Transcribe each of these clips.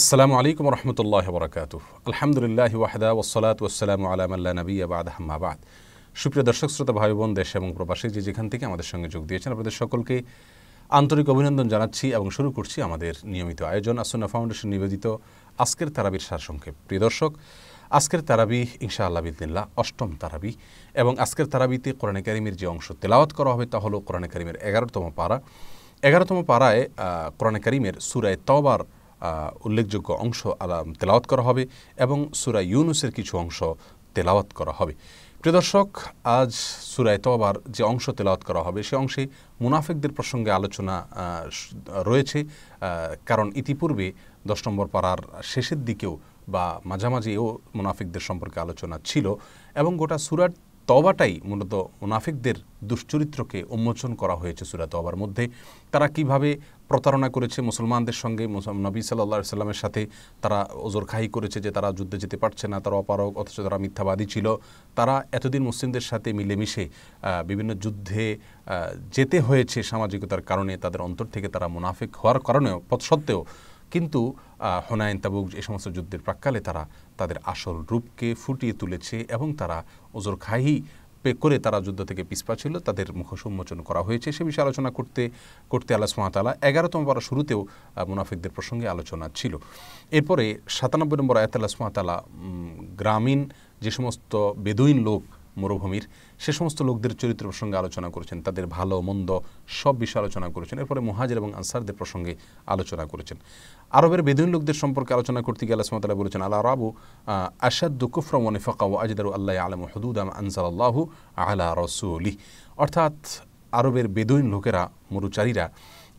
আসসালামু আলাইকুম রহমতুল্লাহ বরকাত আলহামদুলিল্লাহ ওয়াহদা ওসলাত ওসালাম আলামাল্লা নবী আবাদ হাম্মাবাদ সুপ্রিয় দর্শক শ্রোতা ভাই বোন দেশ এবং প্রবাসী যে যেখান থেকে আমাদের সঙ্গে যোগ দিয়েছেন আপনাদের সকলকে আন্তরিক অভিনন্দন জানাচ্ছি এবং শুরু করছি আমাদের নিয়মিত আয়োজন আসন্না ফাউন্ডেশন নিবেদিত আজকের তারাবির সংক্ষেপ প্রিয় দর্শক আজকের তারাবি ইনশা আল্লাহ বিদিল্লা অষ্টম তারাবি এবং আজকের তারাবিতে কোরআনে কারিমের যে অংশ তেলাওয়াত করা হবে তা হলো কোরআনে কারিমের এগারোতম পাড়া এগারোতম পাড়ায় কোরআনে কারিমের সুরায় তবার উল্লেখযোগ্য অংশ তেলাওয়াত করা হবে এবং সুরা ইউনুসের কিছু অংশ তেলাওয়াত করা হবে প্রিয় দর্শক আজ সুরায় তোবার যে অংশ তেলাওয়াত করা হবে সে অংশে মুনাফেকদের প্রসঙ্গে আলোচনা রয়েছে কারণ ইতিপূর্বে দশ নম্বর পাড়ার শেষের দিকেও বা মাঝামাঝিও মুনাফিকদের সম্পর্কে আলোচনা ছিল এবং গোটা সুরার তবাটাই মূলত মুনাফিকদের দুশ্চরিত্রকে উন্মোচন করা হয়েছে সুরা তবার মধ্যে তারা কিভাবে প্রতারণা করেছে মুসলমানদের সঙ্গে নবী সাল্লা সাল্লামের সাথে তারা ওজোরখাহি করেছে যে তারা যুদ্ধে যেতে পারছে না তারা অপারক অথচ তারা মিথ্যাবাদী ছিল তারা এতদিন মুসলিমদের সাথে মিলেমিশে বিভিন্ন যুদ্ধে যেতে হয়েছে সামাজিকতার কারণে তাদের অন্তর থেকে তারা মুনাফিক হওয়ার কারণেও পথ সত্ত্বেও কিন্তু হোনায়ন তাবুক এই সমস্ত যুদ্ধের প্রাক্কালে তারা তাদের আসল রূপকে ফুটিয়ে তুলেছে এবং তারা ওজোরখাহি পে করে তারা যুদ্ধ থেকে পিসপা ছিল তাদের মুখোশ উন্মোচন করা হয়েছে সে বিষয়ে আলোচনা করতে করতে আল্লাহ সুমাতালা এগারোতম পারা শুরুতেও মুনাফিকদের প্রসঙ্গে আলোচনা ছিল এরপরে সাতানব্বই নম্বর আয়াত আল্লাহ সুমাতালা গ্রামীণ যে সমস্ত বেদুইন লোক মরুভূমির সে সমস্ত লোকদের চরিত্র প্রসঙ্গে আলোচনা করেছেন তাদের ভালো মন্দ সব বিষয়ে আলোচনা করেছেন এরপরে মহাজের এবং আনসারদের প্রসঙ্গে আলোচনা করেছেন আরবের বেদুন লোকদের সম্পর্কে আলোচনা করতে গিয়ে আল্লাহ বলেছেন আল্লাহ রাবু আশাদ্দু কুফরম ওয়ানিফাকা ও আজদারু আল্লাহ আলম হদুদ আম আল্লাহ আলা রসুলি অর্থাৎ আরবের বেদুইন লোকেরা মরুচারীরা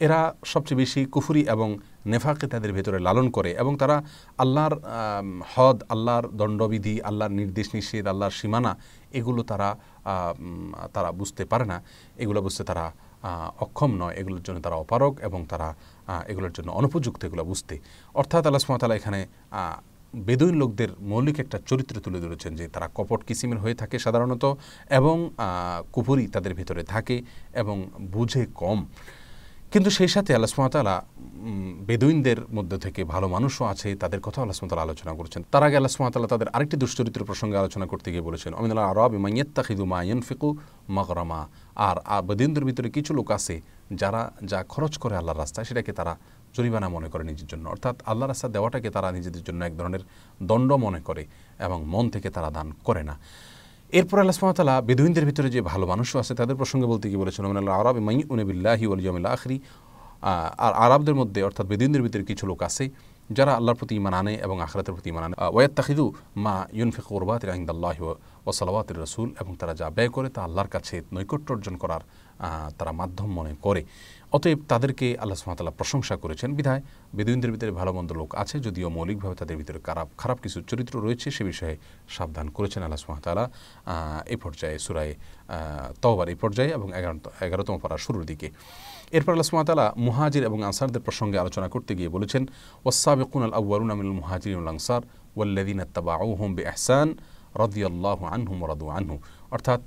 এরা সবচেয়ে বেশি কুফুরি এবং নেফাকে তাদের ভেতরে লালন করে এবং তারা আল্লাহর হদ আল্লাহর দণ্ডবিধি আল্লাহর নির্দেশ নিষেধ আল্লাহর সীমানা এগুলো তারা তারা বুঝতে পারে না এগুলো বুঝতে তারা অক্ষম নয় এগুলোর জন্য তারা অপারক এবং তারা এগুলোর জন্য অনুপযুক্ত এগুলো বুঝতে অর্থাৎ আল্লাহ সুমতালা এখানে বেদুইন লোকদের মৌলিক একটা চরিত্র তুলে ধরেছেন যে তারা কপট কিসিমের হয়ে থাকে সাধারণত এবং কুপুরি তাদের ভেতরে থাকে এবং বুঝে কম কিন্তু সেই সাথে আল্লাহ সুমাতালা বেদুইনদের মধ্যে থেকে ভালো মানুষও আছে তাদের কথা আল্লাহ আলোচনা করেছেন তার আগে আল্লাহ সুমাতালা তাদের আরেকটি দুশ্চরিত্র প্রসঙ্গে আলোচনা করতে গিয়ে বলেছেন আমিনাল আরব ইমাইয়াত্তাখিদু মায়ন ফিকু মগরমা আর বেদুইনদের ভিতরে কিছু লোক আছে যারা যা খরচ করে আল্লাহর রাস্তায় সেটাকে তারা জরিমানা মনে করে নিজের জন্য অর্থাৎ আল্লাহ রাস্তা দেওয়াটাকে তারা নিজেদের জন্য এক ধরনের দণ্ড মনে করে এবং মন থেকে তারা দান করে না এরপর আল্লাহ সুমতালা বেদুইনদের ভিতরে যে ভালো মানুষও আছে তাদের প্রসঙ্গে বলতে কি বলেছেন ওমেন আল্লাহ আরব মাই উনবিল্লাহি ওলিয়মিল আখরি আর আরবদের মধ্যে অর্থাৎ বেদুইনদের ভিতরে কিছু লোক আছে যারা আল্লাহর প্রতি ইমান আনে এবং আখরাতের প্রতি ইমান আনে তাহিদু মা ইউনফিক ওরবাত আল্লাহ ও সালাওয়াতের রসুল এবং তারা যা ব্যয় করে তা আল্লাহর কাছে নৈকট্য অর্জন করার তারা মাধ্যম মনে করে অতএব তাদেরকে আল্লাহ সুমাতাল্লাহ প্রশংসা করেছেন বিধায় বেদুইনদের ভিতরে ভালো মন্দ লোক আছে যদিও মৌলিকভাবে তাদের ভিতরে খারাপ খারাপ কিছু চরিত্র রয়েছে সে বিষয়ে সাবধান করেছেন আল্লাহ সুমাতালা এ পর্যায়ে সুরায় তওবার এই পর্যায়ে এবং এগারো এগারোতম পাড়া শুরুর দিকে এরপর আল্লাহ সুমাতালা মুহাজির এবং আনসারদের প্রসঙ্গে আলোচনা করতে গিয়ে বলেছেন ওসাবেকুন আল আউ্বারুন আমিল মুহাজির আনসার ওয়াল্লাদিন আউ হোম বে আহসান রদিয়াল্লাহ আনহু মরাদু আনহু অর্থাৎ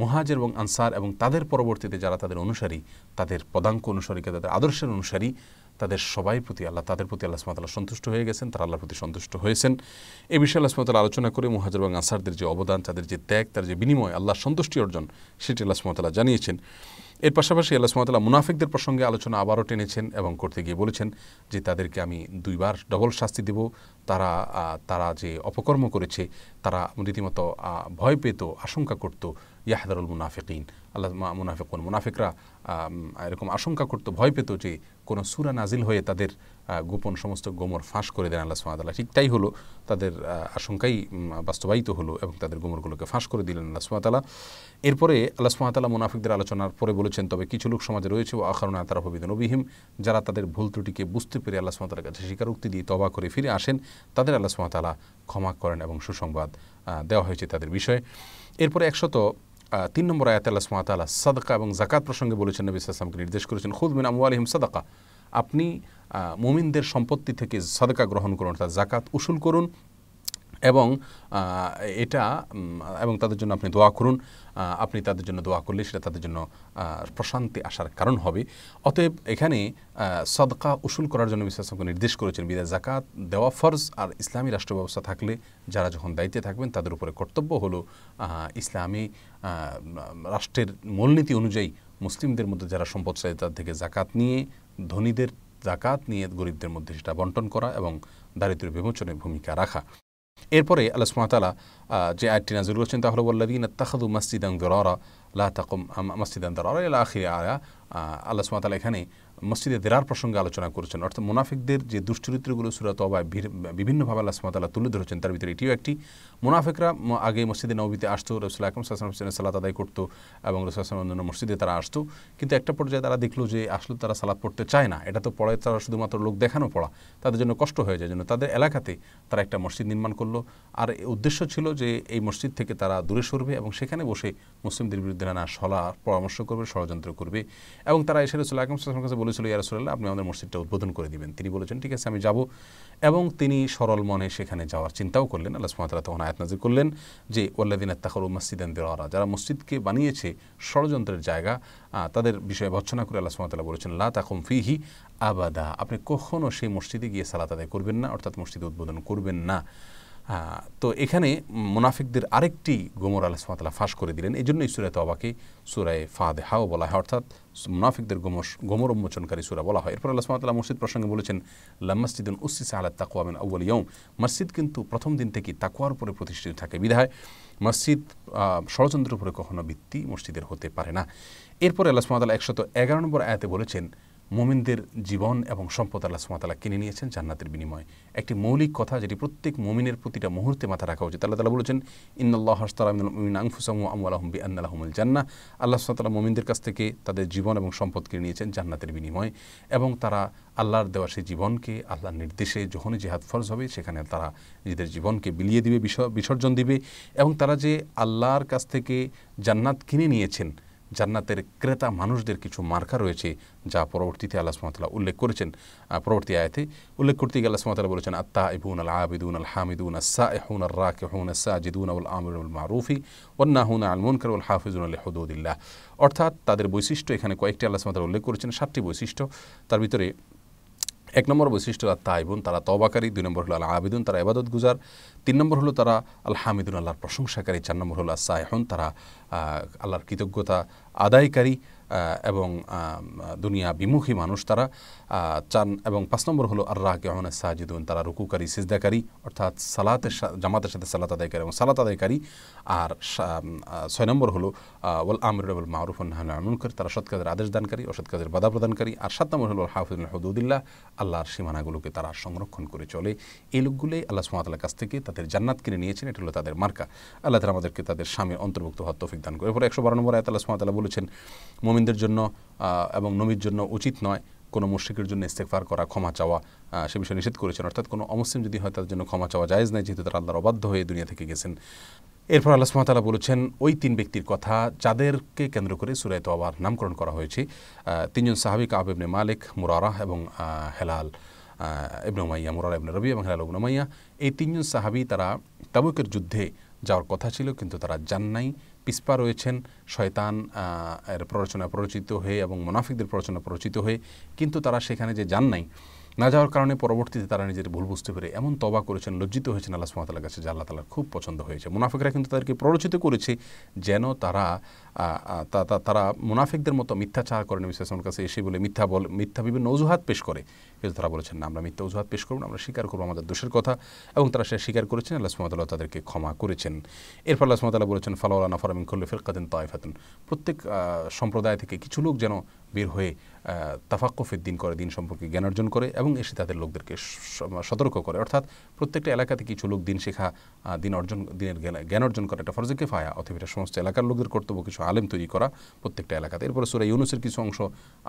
মুহাজের এবং আনসার এবং তাদের পরবর্তীতে যারা তাদের অনুসারী তাদের পদাঙ্ক অনুসারীকে তাদের আদর্শের অনুসারী তাদের সবাই প্রতি আল্লাহ তাদের প্রতি আল্লাহ সুমাতাল্লাহ সন্তুষ্ট হয়ে গেছেন তারা আল্লাহর প্রতি সন্তুষ্ট হয়েছেন এ বিষয়ে আল্লাহ সুমতাল আলোচনা করে মুহাজর এবং আনসারদের যে অবদান তাদের যে ত্যাগ তার যে বিনিময় আল্লাহ সন্তুষ্টি অর্জন সেটি আল্লাহ সুমতাল্লাহ জানিয়েছেন এর পাশাপাশি আল্লাহ সুমতাল্লাহ মুনাফিকদের প্রসঙ্গে আলোচনা আবারও টেনেছেন এবং করতে গিয়ে বলেছেন যে তাদেরকে আমি দুইবার ডবল শাস্তি দেব তারা তারা যে অপকর্ম করেছে তারা রীতিমতো ভয় পেত আশঙ্কা করতো উল মুনাফিকিন আল্লাহ মুনাফিকুন মুনাফিকরা এরকম আশঙ্কা করতো ভয় পেত যে কোনো সুরা নাজিল হয়ে তাদের গোপন সমস্ত গোমর ফাঁস করে দেন আল্লাহ সুমাতাল্লাহ ঠিক তাই হলো তাদের আশঙ্কাই বাস্তবায়িত হলো এবং তাদের গোমরগুলোকে ফাঁস করে দিলেন আল্লাহ সুমাতাল্লাহ এরপরে আল্লাহ সুমাতাল্লাহ মুনাফিকদের আলোচনার পরে বলেছেন তবে কিছু লোক সমাজে রয়েছে ও আখারুন আতারা হবিদ নবিহীম যারা তাদের ভুল ত্রুটিকে বুঝতে পেরে আল্লাহ সুমাতার কাছে স্বীকারোক্তি দিয়ে তবা করে ফিরে আসেন তাদের আল্লাহ সুমাতাল্লাহ ক্ষমা করেন এবং সুসংবাদ দেওয়া হয়েছে তাদের বিষয়ে এরপরে একশত তিন নম্বর আয়াত আল্লাহ সুমাতালা সাদকা এবং জাকাত প্রসঙ্গে বলেছেন নবী ইসলামকে নির্দেশ করেছেন খুদ মিন আমওয়ালিহিম সাদাকা আপনি মুমিনদের সম্পত্তি থেকে সাদকা গ্রহণ করুন অর্থাৎ জাকাত উসুল করুন এবং এটা এবং তাদের জন্য আপনি দোয়া করুন আপনি তাদের জন্য দোয়া করলে সেটা তাদের জন্য প্রশান্তি আসার কারণ হবে অতএব এখানে সদকা উসুল করার জন্য বিশ্বাসমকে নির্দেশ করেছেন বিদায় জাকাত দেওয়া ফরজ আর ইসলামী রাষ্ট্র ব্যবস্থা থাকলে যারা যখন দায়িত্বে থাকবেন তাদের উপরে কর্তব্য হলো ইসলামী রাষ্ট্রের মূলনীতি অনুযায়ী মুসলিমদের মধ্যে যারা সম্পদ চাই তার থেকে জাকাত নিয়ে ধনীদের জাকাত নিয়ে গরিবদের মধ্যে সেটা বন্টন করা এবং দারিদ্র্য বিমোচনে ভূমিকা রাখা এরপরে আল্লাহ সুমাতালা যে আয়টি নাজিল করেছেন তা হলো ওল্লাদিন তাখাদু মসজিদান দরারা লা তাকুম মসজিদান দরারা আখির আয়া আল্লাহ সুমাতালা এখানে মসজিদে দেরার প্রসঙ্গে আলোচনা করেছেন অর্থাৎ মুনাফিকদের যে দুশ্চরিত্রগুলো সুরাত অবায় বিভিন্নভাবে আল্লাহ সুমাতাল্লাহ তুলে ধরেছেন তার ভিতরে এটিও একটি মুনাফিকরা আগে মসজিদে নবীতে আসতো রসুল আকরম সাল্লাম হোসেনের সালাত আদায় করতো এবং রসুল মসজিদে তারা আসতো কিন্তু একটা পর্যায়ে তারা দেখলো যে আসলে তারা সালাদ পড়তে চায় না এটা তো পড়ায় তারা শুধুমাত্র লোক দেখানো পড়া তাদের জন্য কষ্ট হয়ে যায় জন্য তাদের এলাকাতে তারা একটা মসজিদ নির্মাণ করলো আর উদ্দেশ্য ছিল যে এই মসজিদ থেকে তারা দূরে সরবে এবং সেখানে বসে মুসলিমদের বিরুদ্ধে নানা সলা পরামর্শ করবে ষড়যন্ত্র করবে এবং তারা এসে রসুল আকরম সাল্লামের কাছে বলেছিল ইয়ারসুল্লাহ আপনি আমাদের মসজিদটা উদ্বোধন করে দিবেন তিনি বলেছেন ঠিক আছে আমি যাব এবং তিনি সরল মনে সেখানে যাওয়ার চিন্তাও করলেন আল্লাহ সুমাতারা তখন আয়াত করলেন যে ওল্লাদিন আত্মাহরু মসজিদান দেওয়ারা যারা মসজিদকে বানিয়েছে ষড়যন্ত্রের জায়গা তাদের বিষয়ে বর্ষনা করে আল্লাহ সুমাতাল্লাহ বলেছেন লা তাকুম ফিহি আবাদা আপনি কখনও সেই মসজিদে গিয়ে সালাত আদায় করবেন না অর্থাৎ মসজিদে উদ্বোধন করবেন না তো এখানে মুনাফিকদের আরেকটি গোমর আল্লাহ সুমাতালা ফাঁস করে দিলেন এই জন্যই সুরায় তবাকে সুরায় হাও বলা হয় অর্থাৎ মুনাফিকদের গোমর গোমর উন্মোচনকারী সুরা বলা হয় এরপর আল্লাহ সুমাতালা মসজিদ প্রসঙ্গে বলেছেন লাম্মাসজিদুন উসিস আল্লাহ তাকুয়াবেন আউ্বাল ইয়ম মসজিদ কিন্তু প্রথম দিন থেকে তাকুয়ার উপরে প্রতিষ্ঠিত থাকে বিধায় মসজিদ ষড়যন্ত্রের উপরে কখনো ভিত্তি মসজিদের হতে পারে না এরপর আল্লাহ সুমাতালা একশত এগারো নম্বর আয়াতে বলেছেন মোমিনদের জীবন এবং সম্পদ আল্লাহ সুমাতালা কিনে নিয়েছেন জান্নাতের বিনিময়ে একটি মৌলিক কথা যেটি প্রত্যেক মোমিনের প্রতিটা মুহূর্তে মাথা রাখা উচিত আল্লাহ তালা বলেছেন ইন্নআল্লাহ হস্তালামিনাংফুসাম আমুআলহম্বি আন্নালাহমুল জান্না আল্লাহ সুমাতালা মোমিনদের কাছ থেকে তাদের জীবন এবং সম্পদ কিনে নিয়েছেন জান্নাতের বিনিময়ে এবং তারা আল্লাহর দেওয়া সেই জীবনকে আল্লাহর নির্দেশে যখনই জিহাদ ফরজ হবে সেখানে তারা নিজেদের জীবনকে বিলিয়ে দিবে বিসর্জন দিবে এবং তারা যে আল্লাহর কাছ থেকে জান্নাত কিনে নিয়েছেন জান্নাতের ক্রেতা মানুষদের কিছু মার্কা রয়েছে যা পরবর্তীতে আল্লাহ সুমতলা উল্লেখ করেছেন পরবর্তী আয়াতে উল্লেখ করতে গিয়ে আল্লাহ সুমতলা বলেছেন আত্তা ইবুন আল আবিদুন আল হামিদুন আসা এহুন আর রাক এহুন আসা জিদুন আউল আমরুল মারুফি অন্না হুন আল মুন উল হাফিজুন আল হদুদুল্লাহ অর্থাৎ তাদের বৈশিষ্ট্য এখানে কয়েকটি আল্লাহ সুমতলা উল্লেখ করেছেন সাতটি বৈশিষ্ট্য তার ভিতরে এক নম্বর বৈশিষ্ট্য আল তাইবুন তারা তবাকারী দুই নম্বর হলো আল্লাহ আবিদুন তারা এবাদত গুজার তিন নম্বর হলো তারা আল আল্লাহর প্রশংসাকারী চার নম্বর হলো আল সাহেহন তারা আল্লাহর কৃতজ্ঞতা আদায়কারী এবং দুনিয়া বিমুখী মানুষ তারা চান এবং পাঁচ নম্বর হলো আল্লাহ কেমন সাহাজিদুন তারা রুকুকারী সিজদাকারী অর্থাৎ সালাতের জামাতের সাথে সালাত আদায়কারী এবং সালাত আদায়কারী আর ছয় নম্বর হলো ওয়াল আমরুল মাহরুফ নাহমুনকার তারা সৎ আদেশ দানকারী অসৎ বাধা প্রদানকারী আর সাত নম্বর হলো হাফিজুল হদুদুল্লাহ আল্লাহর সীমানাগুলোকে তারা সংরক্ষণ করে চলে এই লোকগুলোই আল্লাহ সুমাতাল্লাহ কাছ থেকে তাদের জান্নাত কিনে নিয়েছেন এটা হলো তাদের মার্কা আল্লাহ তারা আমাদেরকে তাদের স্বামীর অন্তর্ভুক্ত হওয়ার তৌফিক দান করে এরপরে একশো বারো নম্বর আয়াত আল্লাহ সুমাতাল্লাহ বলেছেন মোমিন মোমিনদের জন্য এবং নবীর জন্য উচিত নয় কোনো মুশ্রিকের জন্য ইস্তেকফার করা ক্ষমা চাওয়া সে বিষয়ে নিষেধ করেছেন অর্থাৎ কোনো অমুসলিম যদি হয় তাদের জন্য ক্ষমা চাওয়া জায়েজ নেই যেহেতু তারা আল্লাহর অবাধ্য হয়ে দুনিয়া থেকে গেছেন এরপর আল্লাহ সুমাতালা বলেছেন ওই তিন ব্যক্তির কথা যাদেরকে কেন্দ্র করে সুরায়ত আবার নামকরণ করা হয়েছে তিনজন সাহাবিক কাব ইবনে মালিক মুরারাহ এবং Hilal Ibn Umayya Murara Ibn Rabi এবং হেলাল ইবনে উমাইয়া এই তিনজন সাহাবি তারা তাবুকের যুদ্ধে যাওয়ার কথা ছিল কিন্তু তারা যান নাই পিসপা রয়েছেন শয়তান এর প্ররোচনা প্ররোচিত হয়ে এবং মুনাফিকদের প্ররোচনা প্ররোচিত হয়ে কিন্তু তারা সেখানে যে যান নাই না যাওয়ার কারণে পরবর্তীতে তারা নিজের ভুল বুঝতে পেরে এমন তবা করেছেন লজ্জিত হয়েছেন আল্লাহ সুমাতালার কাছে যে আল্লাহ তালার খুব পছন্দ হয়েছে মুনাফিকরা কিন্তু তাদেরকে প্ররোচিত করেছে যেন তারা তারা মুনাফিকদের মতো মিথ্যাচার করেন বিশ্লেষণের কাছে এসে বলে মিথ্যা বলে মিথ্যা বিভিন্ন অজুহাত পেশ করে কিন্তু তারা বলেছেন না আমরা মিথ্যা অজুহাত পেশ করব আমরা স্বীকার করবো আমাদের দোষের কথা এবং তারা সে স্বীকার করেছেন আল্লাহ সুমতাল্লাহ তাদেরকে ক্ষমা করেছেন এরপর আল্লাহ সুমতাল্লাহ বলেছেন ফালাউলা নাফারামিন খল্লু ফিরকাদিন তাইফাতুন প্রত্যেক সম্প্রদায় থেকে কিছু লোক যেন বের হয়ে তাফাক্কফের দিন করে দিন সম্পর্কে জ্ঞান অর্জন করে এবং এসে তাদের লোকদেরকে সতর্ক করে অর্থাৎ প্রত্যেকটা এলাকাতে কিছু লোক দিন শেখা দিন অর্জন দিনের জ্ঞান অর্জন করা এটা ফরজেকে ফায়া অথবা এটা সমস্ত এলাকার লোকদের কর্তব্য কিছু আলেম তৈরি করা প্রত্যেকটা এলাকাতে এরপরে সুরা ইউনুসের কিছু অংশ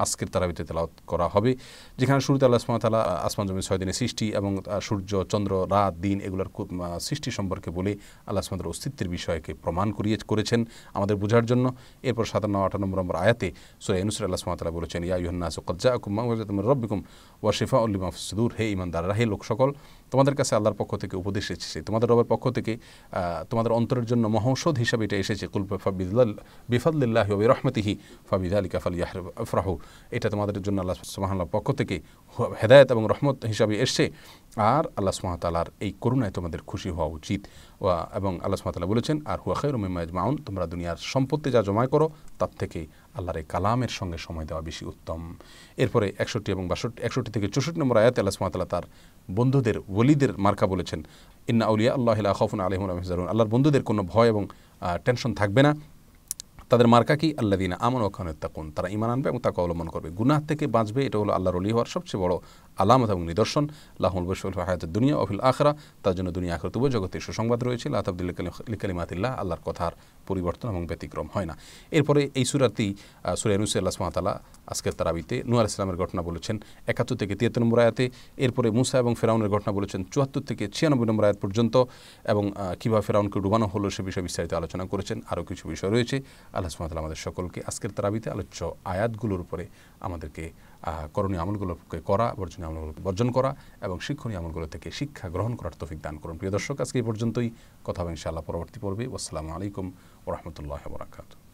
আজকের তারাবিতে তেলাওয়াত করা হবে যেখানে শুরুতে আল্লাহ তালা আসমান জমিন ছয় দিনের সৃষ্টি এবং সূর্য চন্দ্র রাত দিন এগুলোর সৃষ্টি সম্পর্কে বলে আল্লাহ সুমতার অস্তিত্বের বিষয়কে প্রমাণ করিয়ে করেছেন আমাদের বোঝার জন্য এরপর সাতান্ন আট নম্বর আয়াতে সুরাই ইনুসুর আল্লাহ তালা বলেছেন ইয়া ইউহান্নাস কজ্জা আকুম রব্বিকুম ওয়াশিফা উল্লিমা সুদুর হে ইমানদার রাহে লোক সকল তোমাদের কাছে আল্লাহর পক্ষ থেকে উপদেশ এসেছে তোমাদের রবের পক্ষ থেকে তোমাদের অন্তরের জন্য মহৌষধ হিসাবে এটা এসেছে কুল ফাবিদুল্লাহ বিফাদুল্লাহ ওবি রহমতিহি ফাবিদ আলী কাফাল ফ্রাহু এটা তোমাদের জন্য আল্লাহ সুমাহাল্লার পক্ষ থেকে হেদায়ত এবং রহমত হিসাবে এসছে আর আল্লাহ সুমাতালার এই করুণায় তোমাদের খুশি হওয়া উচিত এবং আল্লাহ সুমাতালা বলেছেন আর হুয়া খের মাউন তোমরা দুনিয়ার সম্পত্তি যা জমায় করো তার থেকে আল্লাহর এই কালামের সঙ্গে সময় দেওয়া বেশি উত্তম এরপরে একষট্টি এবং বাষট্টি একষট্টি থেকে চৌষট্টি নম্বর আয়াত আল্লাহ সুমাতাল্লাহ তার বন্ধুদের ওলিদের মার্কা বলেছেন ইন্না উলিয়া আল্লাহ খফুন আলহমুল আহমজারুন আল্লাহর বন্ধুদের কোনো ভয় এবং টেনশন থাকবে না তাদের মার্কা কি আল্লা দিন আমন ওখানে তাকুন তারা ইমান আনবে এবং তাকে অবলম্বন করবে গুনাহ থেকে বাঁচবে এটা হলো আল্লাহর অলি হওয়ার সবচেয়ে বড় আলামত এবং নিদর্শন লাহমুল বসুল হায়াতের দুনিয়া অফিল আখরা তার জন্য দুনিয়া তবু জগতের সুসংবাদ রয়েছে লাতাবদুল্লিকালিমাতিল্লাহ আল্লাহর কথার পরিবর্তন এবং ব্যতিক্রম হয় না এরপরে এই সুরাতেই নুসি আল্লাহ সুমাতালা আজকের তারাবিতে নুয়ার ইসলামের ঘটনা বলেছেন একাত্তর থেকে তিয়াত্তর নম্বর আয়াতে এরপরে মুসা এবং ফেরাউনের ঘটনা বলেছেন চুয়াত্তর থেকে ছিয়ানব্বই নম্বর আয়াত পর্যন্ত এবং কীভাবে ফেরাউনকে ডুবানো হলো সে বিষয়ে বিস্তারিত আলোচনা করেছেন আরও কিছু বিষয় রয়েছে আল্লাহ সুমাতালা আমাদের সকলকে আজকের তারাবিতে আলোচ্য আয়াতগুলোর উপরে আমাদেরকে করণীয় আমলগুলোকে করা বর্জন আমলগুলো বর্জন করা এবং শিক্ষণীয় আমলগুলো থেকে শিক্ষা গ্রহণ করার তফিক দান করুন প্রিয় দর্শক আজকে এই পর্যন্তই কথা হবে ইনশাআল্লাহ পরবর্তী পর্বে আসসালামু আলাইকুম ওরহমতুল্লাহ বরাকাতু